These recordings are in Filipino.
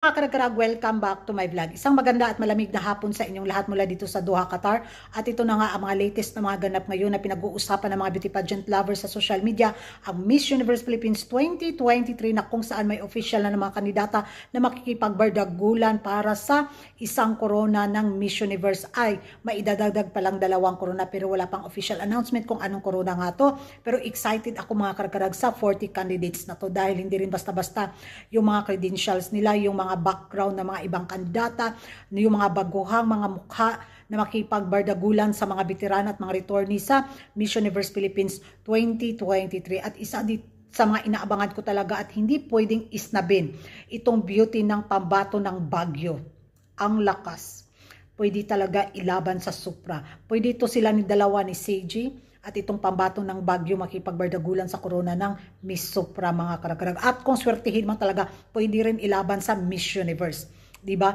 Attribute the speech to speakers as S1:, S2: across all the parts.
S1: mga karagkarag, welcome back to my vlog. Isang maganda at malamig na hapon sa inyong lahat mula dito sa Doha, Qatar. At ito na nga ang mga latest na mga ganap ngayon na pinag-uusapan ng mga beauty pageant lovers sa social media. Ang Miss Universe Philippines 2023 na kung saan may official na ng mga kandidata na makikipagbardagulan para sa isang corona ng Miss Universe. Ay, maidadagdag pa lang dalawang corona pero wala pang official announcement kung anong corona nga to. Pero excited ako mga karagkarag sa 40 candidates na to dahil hindi rin basta-basta yung mga credentials nila, yung mga mga background ng mga ibang kandidata, yung mga baguhang mga mukha na makipagbardagulan sa mga veteran at mga returnee sa Miss Universe Philippines 2023 at isa dito sa mga inaabangan ko talaga at hindi pwedeng isnabin itong beauty ng pambato ng Bagyo. Ang lakas. Pwede talaga ilaban sa Supra. Pwede ito sila ni dalawa ni Seiji at itong pambato ng bagyo makipagbardagulan sa corona ng Miss Supra mga karakarag. At kung swertihin man talaga, pwede rin ilaban sa Miss Universe. ba? Diba?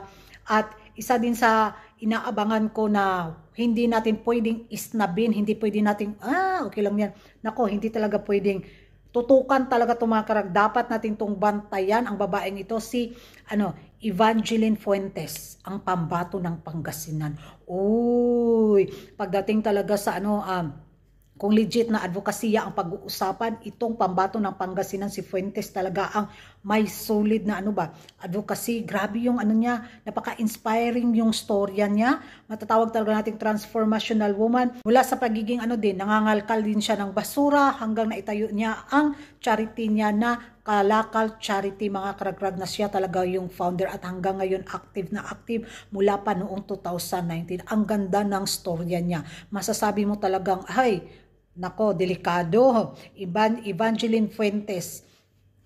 S1: At isa din sa inaabangan ko na hindi natin pwedeng isnabin, hindi pwede natin, ah, okay lang yan. Nako, hindi talaga pwedeng tutukan talaga tumakarag. Dapat natin itong bantayan ang babaeng ito, si ano, Evangeline Fuentes, ang pambato ng Pangasinan. Uy, pagdating talaga sa ano, um, kung legit na advokasya ang pag-uusapan, itong pambato ng Pangasinan si Fuentes talaga ang may solid na ano ba, advocacy. Grabe yung ano niya, napaka-inspiring yung storya niya. Matatawag talaga nating transformational woman. Mula sa pagiging ano din, nangangalkal din siya ng basura hanggang naitayo niya ang charity niya na Kalakal Charity mga karagrag na siya talaga yung founder at hanggang ngayon active na active mula pa noong 2019. Ang ganda ng storya niya. Masasabi mo talagang, ay, Nako, delikado. Ivan, Evangeline Fuentes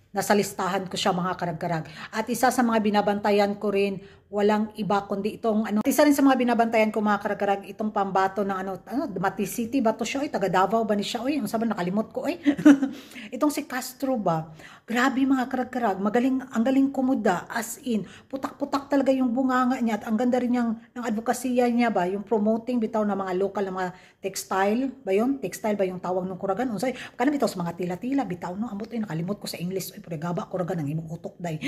S1: Nasa listahan ko siya mga karag-karag. At isa sa mga binabantayan ko rin, walang iba kundi itong ano. isa rin sa mga binabantayan ko mga karag-karag, itong pambato ng ano, ano Mati City ba to siya? Oy, taga Davao ba ni siya? Oy, ang sabi nakalimot ko oy itong si Castro ba? Grabe mga karag-karag, magaling, ang galing kumuda as in. Putak-putak talaga yung bunganga niya at ang ganda rin niyang, ng advokasya niya ba? Yung promoting bitaw ng mga local na mga textile ba yun? Textile ba yung tawag ng kuragan? Unsay, kanang bitaw sa mga tila-tila, bitaw no, amot eh, nakalimot ko sa English. Siyempre, gaba ko raga ng imong utok day.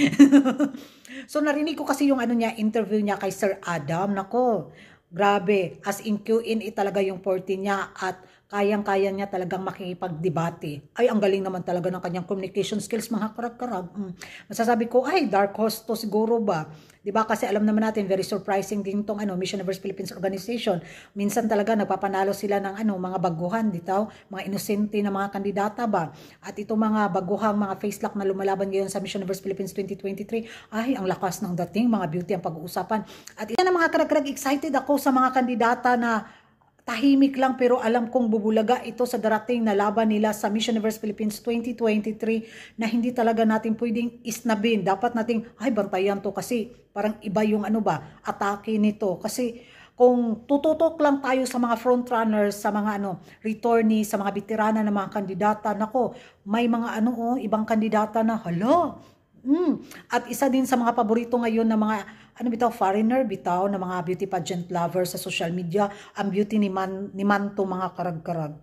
S1: so, narinig ko kasi yung ano niya, interview niya kay Sir Adam. Nako, grabe. As in, QN eh, talaga yung 40 niya at kayang-kaya niya talagang makikipagdebate. Ay, ang galing naman talaga ng kanyang communication skills, mga karag-karag. Mm. Masasabi ko, ay, dark horse to siguro ba? ba diba? Kasi alam naman natin, very surprising din tong ano, Mission Universe Philippines Organization. Minsan talaga nagpapanalo sila ng ano, mga baguhan, dito, mga inosente na mga kandidata ba? At ito mga baguhang mga face facelock na lumalaban ngayon sa Mission Universe Philippines 2023, ay, ang lakas ng dating, mga beauty ang pag-uusapan. At ito na mga karag-karag, excited ako sa mga kandidata na tahimik lang pero alam kong bubulaga ito sa darating na laban nila sa Mission Universe Philippines 2023 na hindi talaga natin pwedeng isnabin. Dapat nating, ay bantayan to kasi parang iba yung ano ba, atake nito. Kasi kung tututok lang tayo sa mga frontrunners, sa mga ano, returnee, sa mga veterana ng mga kandidata, nako, may mga ano, oh, ibang kandidata na, hala, Mm. At isa din sa mga paborito ngayon ng mga ano bitaw foreigner bitaw na mga beauty pageant lovers sa social media, ang beauty ni Man ni Manto mga karag-karag.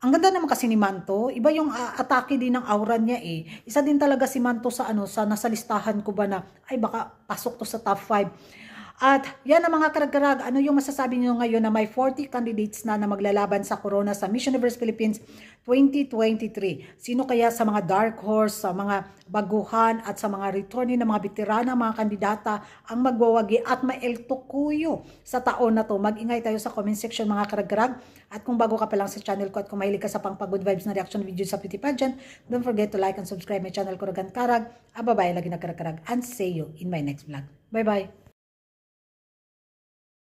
S1: Ang ganda naman kasi ni Manto, iba yung uh, atake din ng aura niya eh. Isa din talaga si Manto sa ano sa nasa listahan ko ba na ay baka pasok to sa top 5 at yan ang mga karag ano yung masasabi niyo ngayon na may 40 candidates na na maglalaban sa corona sa Mission Universe Philippines 2023? Sino kaya sa mga dark horse, sa mga baguhan at sa mga returnee ng mga veterana, mga kandidata ang magwawagi at maeltukuyo sa taon na to? Mag-ingay tayo sa comment section mga karag At kung bago ka pa lang sa channel ko at kung mahilig ka sa pang good vibes na reaction video sa Pretty Pageant, don't forget to like and subscribe my channel ko Kuragan Karag. Ababay, lagi na karag and see you in my next vlog. Bye-bye!